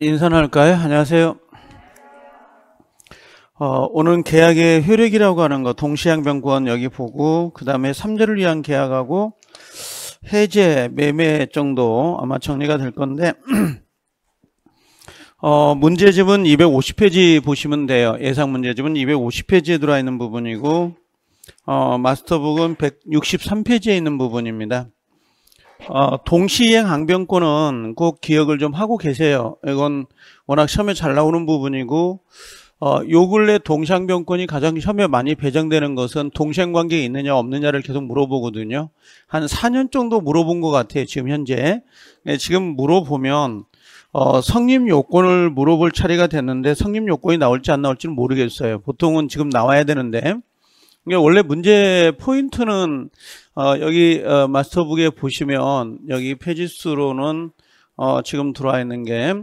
인사할까요? 안녕하세요. 어, 오늘 계약의 효력이라고 하는 거동시양변권 여기 보고 그 다음에 3제를 위한 계약하고 해제, 매매 정도 아마 정리가 될 건데 어, 문제집은 250페이지 보시면 돼요. 예상 문제집은 250페이지에 들어있는 와 부분이고 어, 마스터북은 163페이지에 있는 부분입니다. 어, 동시행 항변권은 꼭 기억을 좀 하고 계세요. 이건 워낙 시험에 잘 나오는 부분이고 어, 요 근래 동시항변권이 가장 시험에 많이 배정되는 것은 동생관계에 있느냐 없느냐를 계속 물어보거든요. 한 4년 정도 물어본 것 같아요. 지금 현재. 네, 지금 물어보면 어, 성립 요건을 물어볼 차례가 됐는데 성립 요건이 나올지 안 나올지는 모르겠어요. 보통은 지금 나와야 되는데 그러니까 원래 문제 포인트는 어, 여기 어, 마스터북에 보시면 여기 페이지 수로는 어, 지금 들어와 있는 게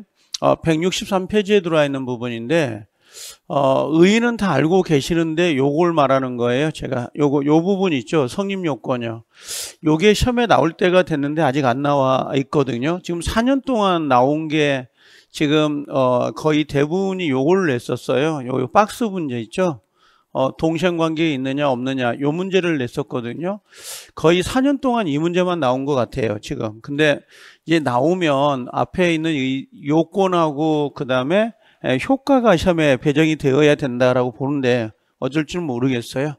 어, 163페이지에 들어와 있는 부분인데 어, 의의는 다 알고 계시는데 요걸 말하는 거예요. 제가 요거 요 부분 있죠. 성립 요건이요. 요게 시험에 나올 때가 됐는데 아직 안 나와 있거든요. 지금 4년 동안 나온 게 지금 어, 거의 대부분이 요걸 냈었어요. 요, 요 박스 문제 있죠. 어, 동생 관계에 있느냐 없느냐 요 문제를 냈었거든요. 거의 4년 동안 이 문제만 나온 것 같아요. 지금. 근데 이제 나오면 앞에 있는 이 요건하고 그 다음에 효과가 시험에 배정이 되어야 된다라고 보는데 어쩔 줄 모르겠어요.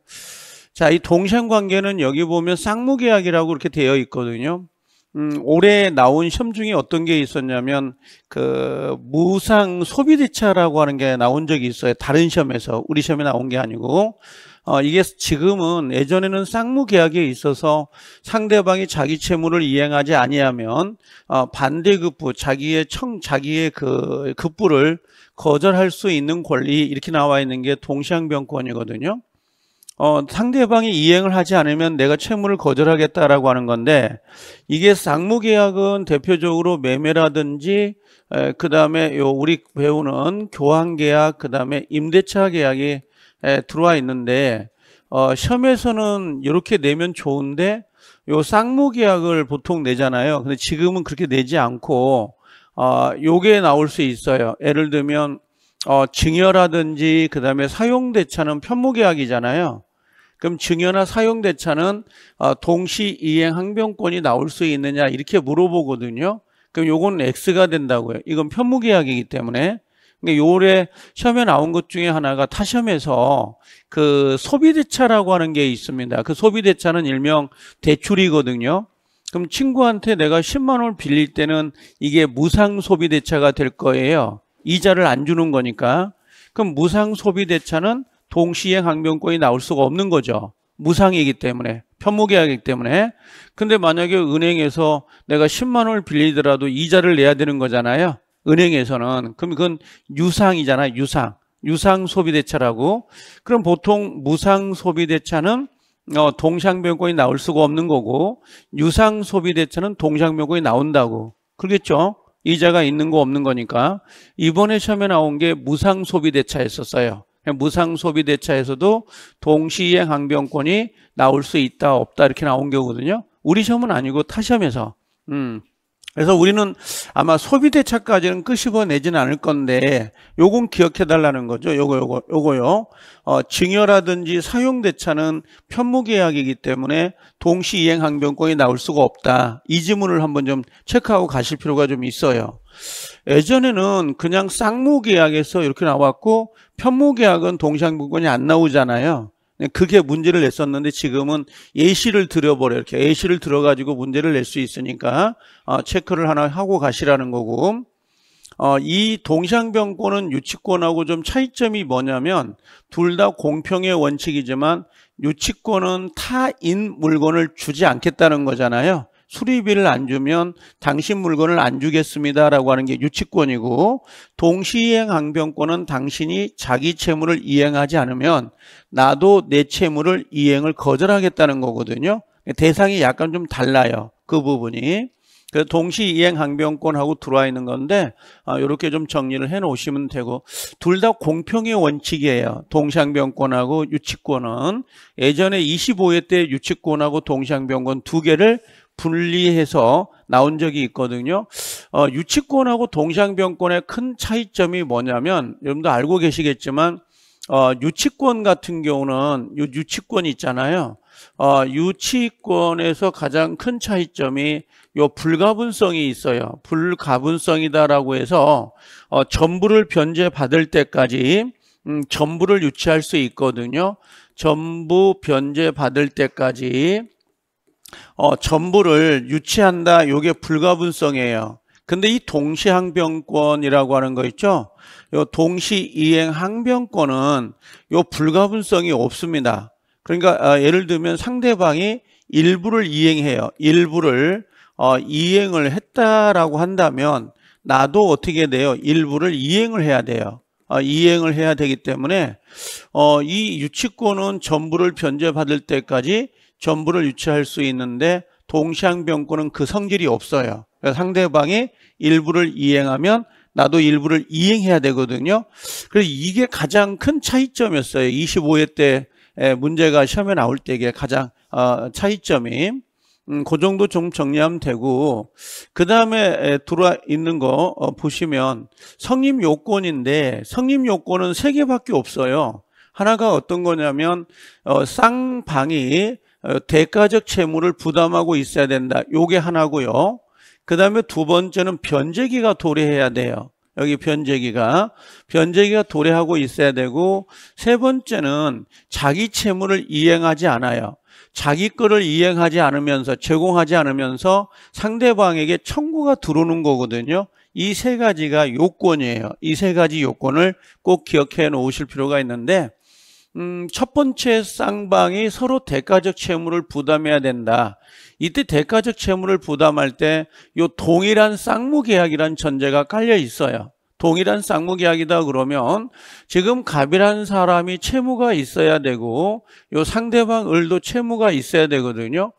자, 이 동생 관계는 여기 보면 쌍무계약이라고 이렇게 되어 있거든요. 음, 올해 나온 시험 중에 어떤 게 있었냐면 그 무상 소비 대차라고 하는 게 나온 적이 있어요. 다른 시험에서 우리 시험에 나온 게 아니고 어, 이게 지금은 예전에는 쌍무 계약에 있어서 상대방이 자기 채무를 이행하지 아니하면 어, 반대 급부 자기의 청 자기의 그 급부를 거절할 수 있는 권리 이렇게 나와 있는 게 동시항변권이거든요. 어, 상대방이 이행을 하지 않으면 내가 채무를 거절하겠다라고 하는 건데 이게 상무계약은 대표적으로 매매라든지 그다음에 요 우리 배우는 교환계약 그다음에 임대차 계약이 들어와 있는데 어, 시험에서는 이렇게 내면 좋은데 요 쌍무계약을 보통 내잖아요. 근데 지금은 그렇게 내지 않고 어, 요게 나올 수 있어요. 예를 들면 어, 증여라든지 그다음에 사용대차는 편무계약이잖아요. 그럼 증여나 사용 대차는 아, 동시 이행 항변권이 나올 수 있느냐 이렇게 물어보거든요. 그럼 요건 X가 된다고요. 이건 편무 계약이기 때문에 근데 요래 시험에 나온 것 중에 하나가 타시험에서 그 소비대차라고 하는 게 있습니다. 그 소비대차는 일명 대출이거든요. 그럼 친구한테 내가 10만 원을 빌릴 때는 이게 무상 소비대차가 될 거예요. 이자를 안 주는 거니까. 그럼 무상 소비대차는 동시행 항변권이 나올 수가 없는 거죠. 무상이기 때문에 편무계약이기 때문에 근데 만약에 은행에서 내가 10만 원을 빌리더라도 이자를 내야 되는 거잖아요. 은행에서는 그럼 그건 유상이잖아요. 유상. 유상 소비 대차라고. 그럼 보통 무상 소비 대차는 어, 동상변권이 나올 수가 없는 거고 유상 소비 대차는 동상변권이 나온다고. 그러겠죠? 이자가 있는 거 없는 거니까. 이번에 시험에 나온 게 무상 소비 대차였었어요. 무상 소비 대차에서도 동시이행 항변권이 나올 수 있다 없다 이렇게 나온 거거든요 우리 시험은 아니고 타 시험에서. 음. 그래서 우리는 아마 소비 대차까지는 끄집어 내지는 않을 건데 요건 기억해 달라는 거죠. 요거 요거 요거요. 어, 증여라든지 사용 대차는 편무 계약이기 때문에 동시 이행 항변권이 나올 수가 없다. 이 지문을 한번 좀 체크하고 가실 필요가 좀 있어요. 예전에는 그냥 쌍무 계약에서 이렇게 나왔고 편무계약은 동시항변권이 안 나오잖아요. 그게 문제를 냈었는데 지금은 예시를 들여버려 이렇게 예시를 들어가지고 문제를 낼 수 있으니까 어, 체크를 하나 하고 가시라는 거고 어, 이 동시항변권은 유치권하고 좀 차이점이 뭐냐면 둘 다 공평의 원칙이지만 유치권은 타인 물건을 주지 않겠다는 거잖아요. 수리비를 안 주면 당신 물건을 안 주겠습니다라고 하는 게 유치권이고 동시이행 항변권은 당신이 자기 채무를 이행하지 않으면 나도 내 채무를 이행을 거절하겠다는 거거든요. 대상이 약간 좀 달라요. 그 부분이. 그래서 동시이행 항변권하고 들어와 있는 건데 아, 이렇게 좀 정리를 해 놓으시면 되고 둘 다 공평의 원칙이에요. 동시항변권하고 유치권은 예전에 25회 때 유치권하고 동시항변권 두 개를 분리해서 나온 적이 있거든요. 어, 유치권하고 동상병권의 큰 차이점이 뭐냐면 여러분도 알고 계시겠지만 어, 유치권 같은 경우는 유치권 있잖아요. 어, 유치권에서 가장 큰 차이점이 요 불가분성이 있어요. 불가분성이다라고 해서 어, 전부를 변제받을 때까지 음, 전부를 유치할 수 있거든요. 전부 변제받을 때까지 어, 전부를 유치한다. 요게 불가분성이에요. 근데 이 동시항변권이라고 하는 거 있죠? 요 동시이행항변권은 요 불가분성이 없습니다. 그러니까 어, 예를 들면 상대방이 일부를 이행해요. 일부를 어, 이행을 했다라고 한다면 나도 어떻게 돼요? 일부를 이행을 해야 돼요. 아, 이행을 해야 되기 때문에 어, 이 유치권은 전부를 변제받을 때까지 전부를 유치할 수 있는데 동시항변권은 그 성질이 없어요. 상대방이 일부를 이행하면 나도 일부를 이행해야 되거든요. 그래서 이게 가장 큰 차이점이었어요. 25회 때 문제가 시험에 나올 때 이게 가장 어, 차이점이 음, 그 정도 좀 정리하면 되고 그 다음에 들어와 있는 거 어, 보시면 성립 요건인데 성립 요건은 세 개밖에 없어요. 하나가 어떤 거냐면 어, 쌍방이 어, 대가적 채무를 부담하고 있어야 된다. 요게 하나고요. 그 다음에 두 번째는 변제기가 도래해야 돼요. 여기 변제기가 변제기가 도래하고 있어야 되고 세 번째는 자기 채무를 이행하지 않아요. 자기 거를 이행하지 않으면서 제공하지 않으면서 상대방에게 청구가 들어오는 거거든요. 이 세 가지가 요건이에요. 이 세 가지 요건을 꼭 기억해 놓으실 필요가 있는데 음, 첫 번째 쌍방이 서로 대가적 채무를 부담해야 된다. 이때 대가적 채무를 부담할 때 요 동일한 쌍무 계약이란 전제가 깔려 있어요. 동일한 쌍무계약이다 그러면 지금 갑이라는 사람이 채무가 있어야 되고 요 상대방 을도 채무가 있어야 되거든요.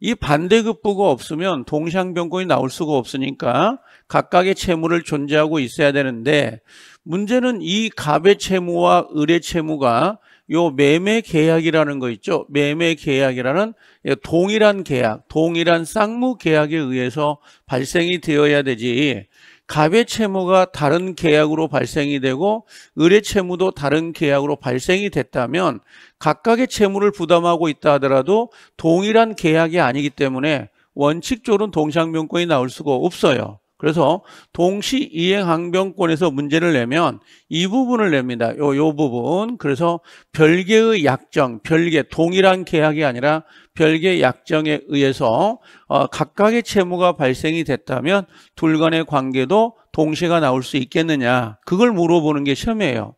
이 반대급부가 없으면 동시항변권이 나올 수가 없으니까 각각의 채무를 존재하고 있어야 되는데 문제는 이 갑의 채무와 을의 채무가 요 매매 계약이라는 거 있죠. 매매 계약이라는 예, 동일한 계약, 동일한 쌍무 계약에 의해서 발생이 되어야 되지 갑의 채무가 다른 계약으로 발생이 되고 의뢰 채무도 다른 계약으로 발생이 됐다면 각각의 채무를 부담하고 있다 하더라도 동일한 계약이 아니기 때문에 원칙적으로는 동시항변권이 나올 수가 없어요. 그래서 동시 이행 항변권에서 문제를 내면 이 부분을 냅니다. 요, 요 부분. 그래서 별개의 약정, 별개, 동일한 계약이 아니라 별개 약정에 의해서 어, 각각의 채무가 발생이 됐다면 둘 간의 관계도 동시가 나올 수 있겠느냐 그걸 물어보는 게 시험이에요.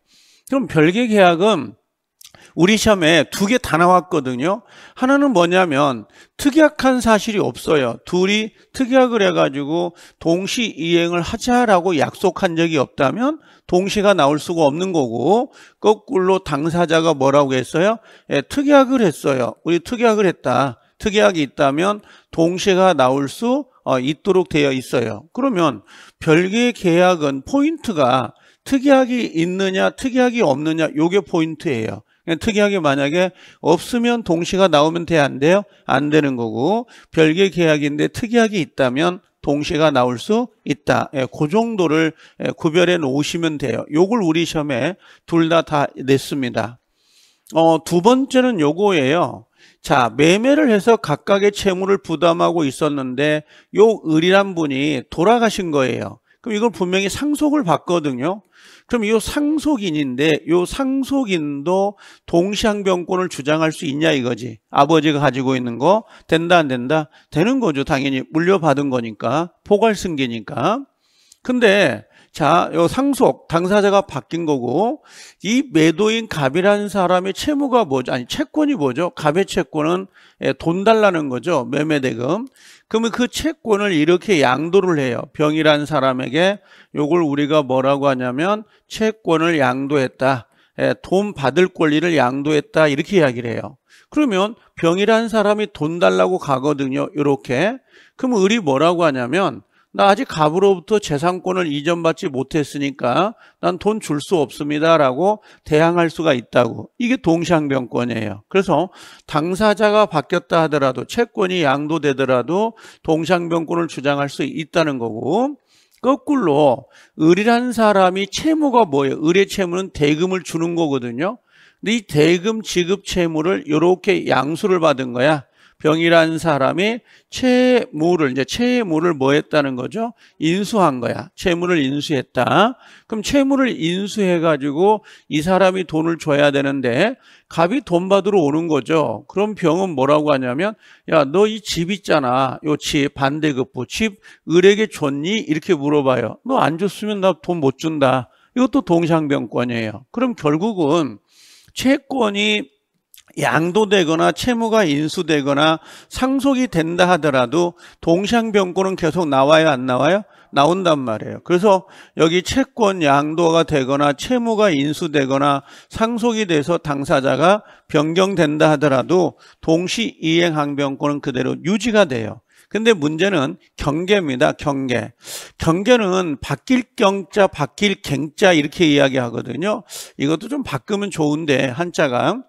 그럼 별개 계약은 우리 시험에 두 개 다 나왔거든요. 하나는 뭐냐면 특약한 사실이 없어요. 둘이 특약을 해가지고 동시 이행을 하자라고 약속한 적이 없다면 동시가 나올 수가 없는 거고 거꾸로 당사자가 뭐라고 했어요? 예, 특약을 했어요. 우리 특약을 했다. 특약이 있다면 동시가 나올 수 어, 있도록 되어 있어요. 그러면 별개의 계약은 포인트가 특약이 있느냐 특약이 없느냐 요게 포인트예요. 특이하게 만약에 없으면 동시가 나오면 돼 안 돼요? 안 되는 거고 별개 계약인데 특이하게 있다면 동시가 나올 수 있다. 예, 그 정도를 예, 구별해 놓으시면 돼요. 요걸 우리 시험에 둘 다 다 냈습니다. 어, 두 번째는 요거예요. 자, 매매를 해서 각각의 채무를 부담하고 있었는데 요 을이란 분이 돌아가신 거예요. 그럼 이걸 분명히 상속을 받거든요. 그럼 이 상속인인데 이 상속인도 동시항변권을 주장할 수 있냐 이거지. 아버지가 가지고 있는 거 된다 안 된다? 되는 거죠. 당연히 물려받은 거니까. 포괄승계니까. 근데 자, 요 상속 당사자가 바뀐 거고 이 매도인 갑이라는 사람의 채무가 뭐죠? 아니 채권이 뭐죠? 갑의 채권은 예, 돈 달라는 거죠. 매매 대금. 그러면 그 채권을 이렇게 양도를 해요. 병이라는 사람에게 요걸 우리가 뭐라고 하냐면 채권을 양도했다. 예, 돈 받을 권리를 양도했다 이렇게 이야기를 해요. 그러면 병이라는 사람이 돈 달라고 가거든요. 요렇게 그럼 을이 뭐라고 하냐면 나 아직 갑으로부터 재산권을 이전받지 못했으니까 난 돈 줄 수 없습니다라고 대항할 수가 있다고. 이게 동상변권이에요. 그래서 당사자가 바뀌었다 하더라도 채권이 양도되더라도 동상변권을 주장할 수 있다는 거고 거꾸로 을이라는 사람이 채무가 뭐예요? 을의 채무는 대금을 주는 거거든요. 근데 이 대금 지급 채무를 이렇게 양수를 받은 거야. 병이란 사람이 채무를 이제 채무를 뭐 했다는 거죠? 인수한 거야. 채무를 인수했다. 그럼 채무를 인수해 가지고 이 사람이 돈을 줘야 되는데 갑이 돈 받으러 오는 거죠. 그럼 병은 뭐라고 하냐면 야, 너 이 집 있잖아. 요 집 반대급부 집 을에게 줬니? 이렇게 물어봐요. 너 안 줬으면 나 돈 못 준다. 이것도 동상병권이에요. 그럼 결국은 채권이 양도되거나 채무가 인수되거나 상속이 된다 하더라도 동시항변권은 계속 나와요 안 나와요? 나온단 말이에요. 그래서 여기 채권 양도가 되거나 채무가 인수되거나 상속이 돼서 당사자가 변경된다 하더라도 동시 이행 항변권은 그대로 유지가 돼요. 근데 문제는 경계입니다. 경계. 경계는 바뀔 경자, 바뀔 갱자 이렇게 이야기하거든요. 이것도 좀 바꾸면 좋은데 한자가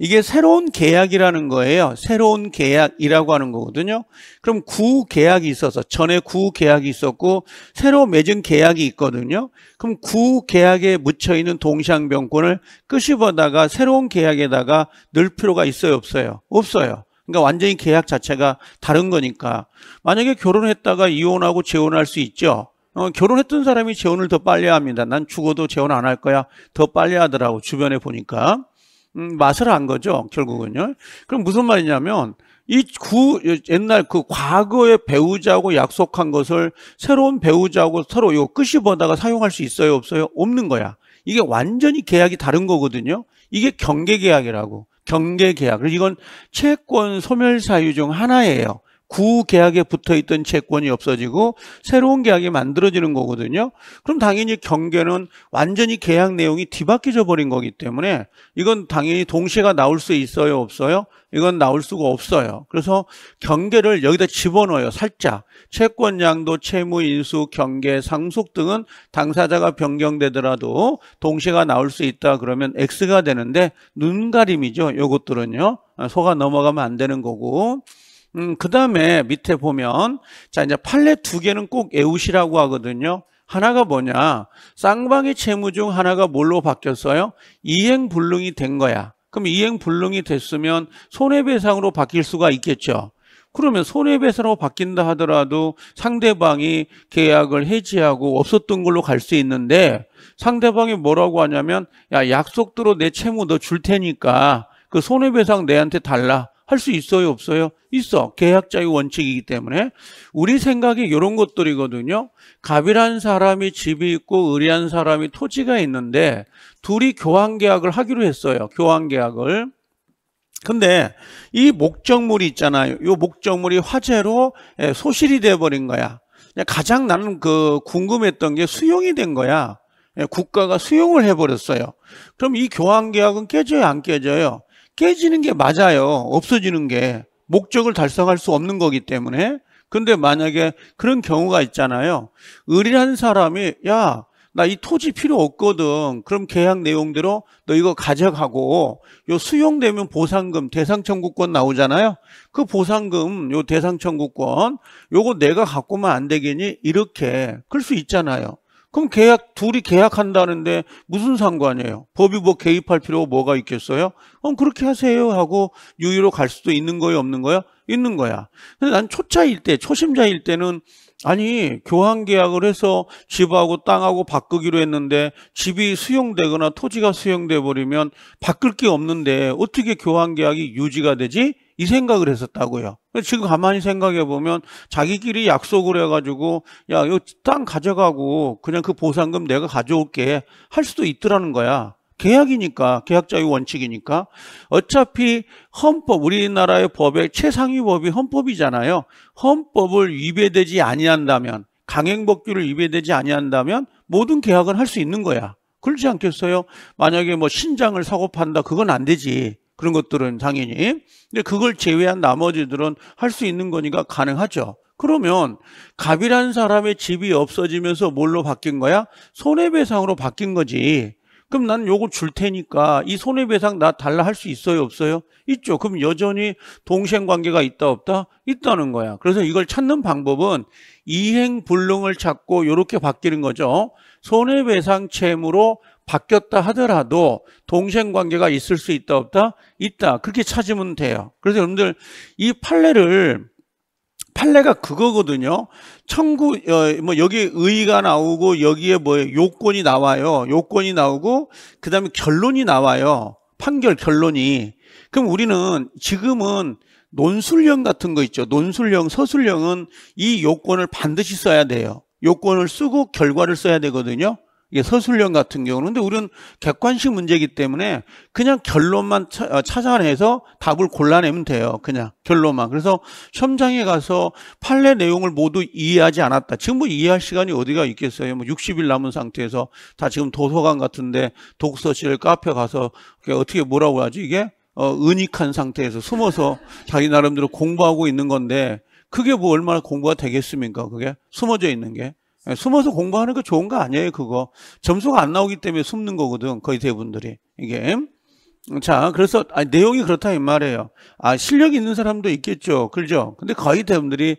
이게 새로운 계약이라는 거예요. 새로운 계약이라고 하는 거거든요. 그럼 구계약이 있어서 전에 구계약이 있었고 새로 맺은 계약이 있거든요. 그럼 구계약에 묻혀 있는 동시항변권을 끄집어다가 새로운 계약에다가 넣을 필요가 있어요, 없어요? 없어요. 그러니까 완전히 계약 자체가 다른 거니까. 만약에 결혼했다가 이혼하고 재혼할 수 있죠. 어, 결혼했던 사람이 재혼을 더 빨리 합니다. 난 죽어도 재혼 안 할 거야. 더 빨리 하더라고 주변에 보니까. 음, 맛을 안 거죠. 결국은요. 그럼 무슨 말이냐면 이 구 옛날 그 과거의 배우자하고 약속한 것을 새로운 배우자하고 서로 요끄집보다가 사용할 수 있어요, 없어요? 없는 거야. 이게 완전히 계약이 다른 거거든요. 이게 경계 계약이라고. 경계 계약. 이건 채권 소멸 사유 중 하나예요. 구계약에 붙어있던 채권이 없어지고 새로운 계약이 만들어지는 거거든요. 그럼 당연히 경계는 완전히 계약 내용이 뒤바뀌져 어 버린 거기 때문에 이건 당연히 동시가 나올 수 있어요 없어요? 이건 나올 수가 없어요. 그래서 경계를 여기다 집어넣어요. 살짝 채권 양도, 채무 인수, 경계, 상속 등은 당사자가 변경되더라도 동시가 나올 수 있다 그러면 X가 되는데 눈가림이죠. 요것들은요. 아, 소가 넘어가면 안 되는 거고 음, 그 다음에 밑에 보면, 자, 이제 판례 두 개는 꼭 애우시라고 하거든요. 하나가 뭐냐? 쌍방의 채무 중 하나가 뭘로 바뀌었어요? 이행불능이 된 거야. 그럼 이행불능이 됐으면 손해배상으로 바뀔 수가 있겠죠. 그러면 손해배상으로 바뀐다 하더라도 상대방이 계약을 해지하고 없었던 걸로 갈 수 있는데 상대방이 뭐라고 하냐면 야 약속대로 내 채무 너 줄 테니까 그 손해배상 내한테 달라. 할수 있어요, 없어요? 있어. 계약자의 원칙이기 때문에 우리 생각이 이런 것들이거든요. 갑이란 사람이 집이 있고 을이란 사람이 토지가 있는데 둘이 교환 계약을 하기로 했어요. 교환 계약을. 근데 이 목적물이 있잖아요. 이 목적물이 화재로 예, 소실이 돼버린 거야. 가장 나는 그 궁금했던 게 수용이 된 거야. 예, 국가가 수용을 해버렸어요. 그럼 이 교환 계약은 깨져요, 안 깨져요? 깨지는 게 맞아요. 없어지는 게 목적을 달성할 수 없는 거기 때문에 근데 만약에 그런 경우가 있잖아요. 을이라는 사람이 야, 나 이 토지 필요 없거든. 그럼 계약 내용대로 너 이거 가져가고 요 수용되면 보상금 대상 청구권 나오잖아요. 그 보상금 요 대상 청구권 요거 내가 갖고만 안 되겠니? 이렇게 그럴 수 있잖아요. 그럼 계약 둘이 계약한다는데 무슨 상관이에요? 법이 뭐 개입할 필요가 뭐가 있겠어요? 그럼 그렇게 하세요 하고 유의로 갈 수도 있는 거예요, 없는 거예요 있는 거야. 근데 난 초짜일 때, 초심자일 때는 아니 교환 계약을 해서 집하고 땅하고 바꾸기로 했는데 집이 수용되거나 토지가 수용돼 버리면 바꿀 게 없는데 어떻게 교환 계약이 유지가 되지? 이 생각을 했었다고요. 지금 가만히 생각해 보면 자기끼리 약속을 해가지고 야, 이거땅 가져가고 그냥 그 보상금 내가 가져올게 할 수도 있더라는 거야. 계약이니까 계약자의 원칙이니까 어차피 헌법 우리나라의 법의 최상위 법이 헌법이잖아요. 헌법을 위배되지 아니한다면 강행법규를 위배되지 아니한다면 모든 계약은 할 수 있는 거야. 그렇지 않겠어요? 만약에 뭐 신장을 사고 판다 그건 안 되지. 그런 것들은 당연히. 근데 그걸 제외한 나머지들은 할 수 있는 거니까 가능하죠. 그러면 갑이라는 사람의 집이 없어지면서 뭘로 바뀐 거야? 손해배상으로 바뀐 거지. 그럼 나는 요거 줄 테니까 이 손해배상 나 달라 할 수 있어요 없어요? 있죠. 그럼 여전히 동생 관계가 있다 없다? 있다는 거야. 그래서 이걸 찾는 방법은 이행불능을 찾고 요렇게 바뀌는 거죠. 손해배상 채무로 바뀌었다 하더라도 동생 관계가 있을 수 있다 없다? 있다. 그렇게 찾으면 돼요. 그래서 여러분들 이 판례를 판례가 그거거든요. 청구 어, 뭐 여기 의의가 나오고 여기에 뭐 요건이 나와요. 요건이 나오고 그다음에 결론이 나와요. 판결 결론이. 그럼 우리는 지금은 논술형 같은 거 있죠. 논술형, 서술형은 이 요건을 반드시 써야 돼요. 요건을 쓰고 결과를 써야 되거든요. 이게 서술형 같은 경우는 근데 우리는 객관식 문제이기 때문에 그냥 결론만 차, 어, 찾아내서 답을 골라내면 돼요. 그냥 결론만. 그래서 시장에 가서 판례 내용을 모두 이해하지 않았다. 지금 뭐 이해할 시간이 어디가 있겠어요. 뭐 60일 남은 상태에서 다 지금 도서관 같은데 독서실 카페 가서 어떻게 뭐라고 하지 이게 어, 은익한 상태에서 숨어서 자기 나름대로 공부하고 있는 건데 그게 뭐 얼마나 공부가 되겠습니까? 그게 숨어져 있는 게. 예, 숨어서 공부하는 게 좋은 거 아니에요, 그거. 점수가 안 나오기 때문에 숨는 거거든, 거의 대부분들이. 이게. 자, 그래서 아 내용이 그렇다 이 말이에요. 아, 실력이 있는 사람도 있겠죠. 그죠? 근데 거의 대부분들이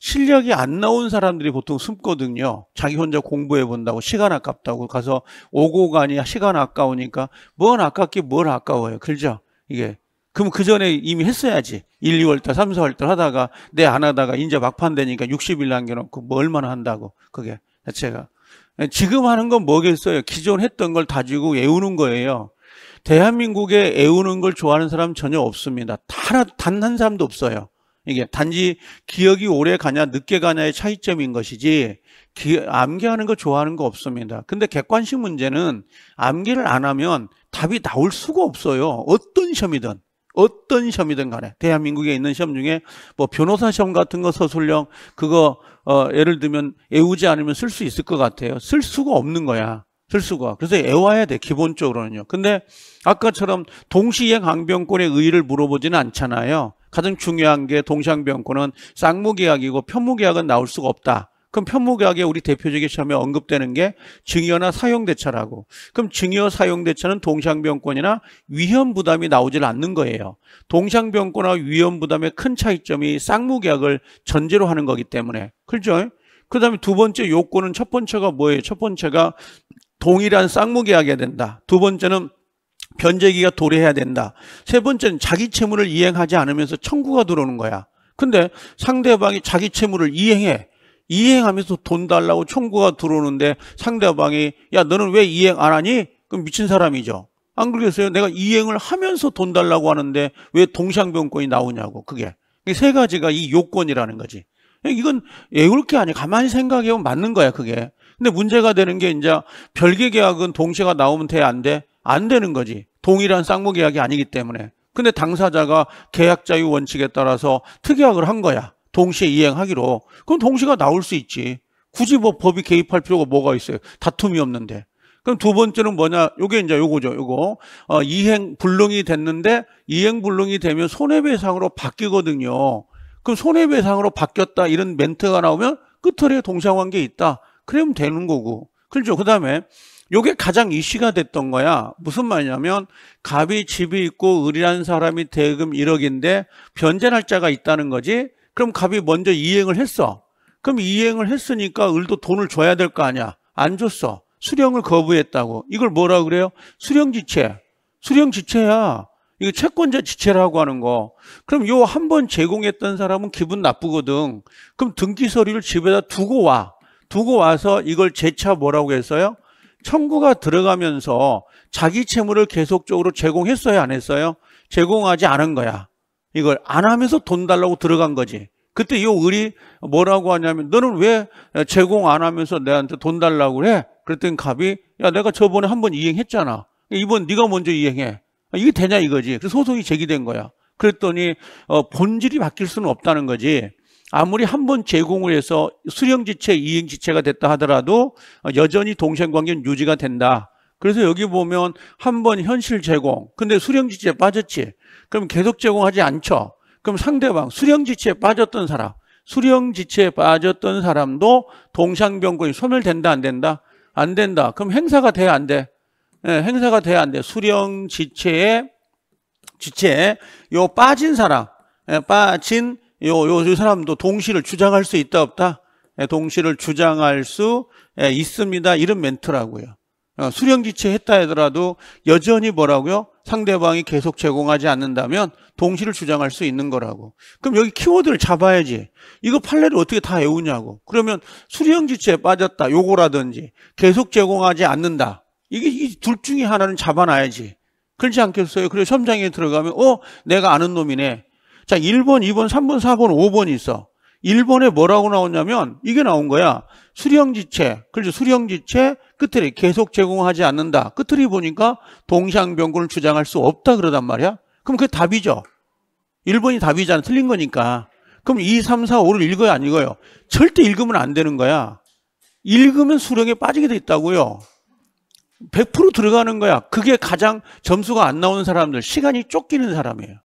실력이 안 나온 사람들이 보통 숨거든요. 자기 혼자 공부해 본다고 시간 아깝다고 가서 오고 가니 시간 아까우니까 뭔 아깝게 뭘 아까워요. 그죠? 이게 그럼 그 전에 이미 했어야지. 1, 2월달, 3, 4월달 하다가 내 안 하다가 이제 막판 되니까 60일 남겨놓고 뭐 얼마나 한다고 그게 자체가. 지금 하는 건 뭐겠어요? 기존 했던 걸다지고 외우는 거예요. 대한민국에 외우는걸 좋아하는 사람 전혀 없습니다. 단 한 사람도 없어요. 이게 단지 기억이 오래 가냐 늦게 가냐의 차이점인 것이지 기, 암기하는 거 좋아하는 거 없습니다. 근데 객관식 문제는 암기를 안 하면 답이 나올 수가 없어요. 어떤 시험이든. 어떤 시험이든 간에 대한민국에 있는 시험 중에 뭐 변호사 시험 같은 거 서술형 그거 어 예를 들면 애우지 않으면 쓸 수 있을 것 같아요. 쓸 수가 없는 거야. 쓸 수가. 그래서 애워야돼 기본적으로는요. 근데 아까처럼 동시행 항변권의 의의를 물어보지는 않잖아요. 가장 중요한 게 동시항변권은 쌍무계약이고 편무계약은 나올 수가 없다. 그럼 편목약에 우리 대표적인 시험에 언급되는 게 증여나 사용대차라고. 그럼 증여 사용대차는 동상병권이나 위험부담이 나오질 않는 거예요. 동상병권과 위험부담의 큰 차이점이 쌍무계약을 전제로 하는 거기 때문에. 그렇죠? 그 다음에 두 번째 요건은 첫 번째가 뭐예요? 첫 번째가 동일한 쌍무계약이 야 된다. 두 번째는 변제기가 도래해야 된다. 세 번째는 자기 채무를 이행하지 않으면서 청구가 들어오는 거야. 근데 상대방이 자기 채무를 이행해. 이행하면서 돈 달라고 청구가 들어오는데 상대방이 야 너는 왜 이행 안 하니? 그럼 미친 사람이죠. 안 그러겠어요? 내가 이행을 하면서 돈 달라고 하는데 왜 동상병권이 나오냐고 그게. 세 가지가 이 요건이라는 거지. 이건 애울게 아니 가만히 생각해보면 맞는 거야 그게. 근데 문제가 되는 게 이제 별개 계약은 동시가 나오면 돼 안 돼? 안 되는 거지. 동일한 쌍무 계약이 아니기 때문에. 근데 당사자가 계약자유 원칙에 따라서 특약을 한 거야. 동시에 이행하기로 그럼 동시가 나올 수 있지 굳이 뭐 법이 개입할 필요가 뭐가 있어요 다툼이 없는데 그럼 두 번째는 뭐냐 요게 이제 요거죠 요거 어, 이행 불능이 됐는데 이행 불능이 되면 손해배상으로 바뀌거든요 그럼 손해배상으로 바뀌었다 이런 멘트가 나오면 끝털에 동상관계 있다 그러면 되는 거고 그렇죠 그 다음에 요게 가장 이슈가 됐던 거야. 무슨 말이냐면 갑이 집이 있고 을이라는 사람이 대금 1억인데 변제 날짜가 있다는 거지. 그럼 갑이 먼저 이행을 했어. 그럼 이행을 했으니까 을도 돈을 줘야 될 거 아니야. 안 줬어. 수령을 거부했다고. 이걸 뭐라 그래요? 수령지체. 수령지체야. 이거 채권자 지체라고 하는 거. 그럼 요 한 번 제공했던 사람은 기분 나쁘거든. 그럼 등기 서류를 집에다 두고 와. 두고 와서 이걸 재차 뭐라고 했어요? 청구가 들어가면서 자기 채무를 계속적으로 제공했어요? 안 했어요? 제공하지 않은 거야. 이걸 안 하면서 돈 달라고 들어간 거지. 그때 이 을이 뭐라고 하냐면 너는 왜 제공 안 하면서 내한테 돈 달라고 그래? 그랬더니 갑이 야 내가 저번에 한 번 이행했잖아. 이번 네가 먼저 이행해. 이게 되냐 이거지. 그래서 소송이 제기된 거야. 그랬더니 어, 본질이 바뀔 수는 없다는 거지. 아무리 한 번 제공을 해서 수령지체, 이행지체가 됐다 하더라도 여전히 동생관계는 유지가 된다. 그래서 여기 보면 한 번 현실 제공. 근데 수령지체에 빠졌지. 그럼 계속 제공하지 않죠. 그럼 상대방 수령지체에 빠졌던 사람, 수령지체에 빠졌던 사람도 동상병권이 소멸된다 안 된다? 안 된다. 그럼 행사가 돼야 안 돼. 네, 행사가 돼야 안 돼. 수령지체에 지체에 요 빠진 사람, 예, 빠진 요, 요, 요 사람도 동시를 주장할 수 있다 없다? 예, 동시를 주장할 수 예, 있습니다. 이런 멘트라고요. 어, 수령지체 했다 하더라도 여전히 뭐라고요? 상대방이 계속 제공하지 않는다면 동시를 주장할 수 있는 거라고. 그럼 여기 키워드를 잡아야지. 이거 판례를 어떻게 다 외우냐고. 그러면 수령지체에 빠졌다. 요거라든지 계속 제공하지 않는다. 이게 이 둘 중에 하나는 잡아놔야지. 그렇지 않겠어요? 그래서 시험장에 들어가면 어? 내가 아는 놈이네. 자 1번, 2번, 3번, 4번, 5번이 있어. 1번에 뭐라고 나오냐면 이게 나온 거야. 수령지체. 그렇죠. 수령지체 끝들이 계속 제공하지 않는다. 끝들이 보니까 동시변군을 주장할 수 없다 그러단 말이야. 그럼 그게 답이죠. 1번이 답이잖아. 틀린 거니까. 그럼 2, 3, 4, 5를 읽어야안 읽어요? 절대 읽으면 안 되는 거야. 읽으면 수령에 빠지게 돼 있다고요. 100% 들어가는 거야. 그게 가장 점수가 안 나오는 사람들, 시간이 쫓기는 사람이에요.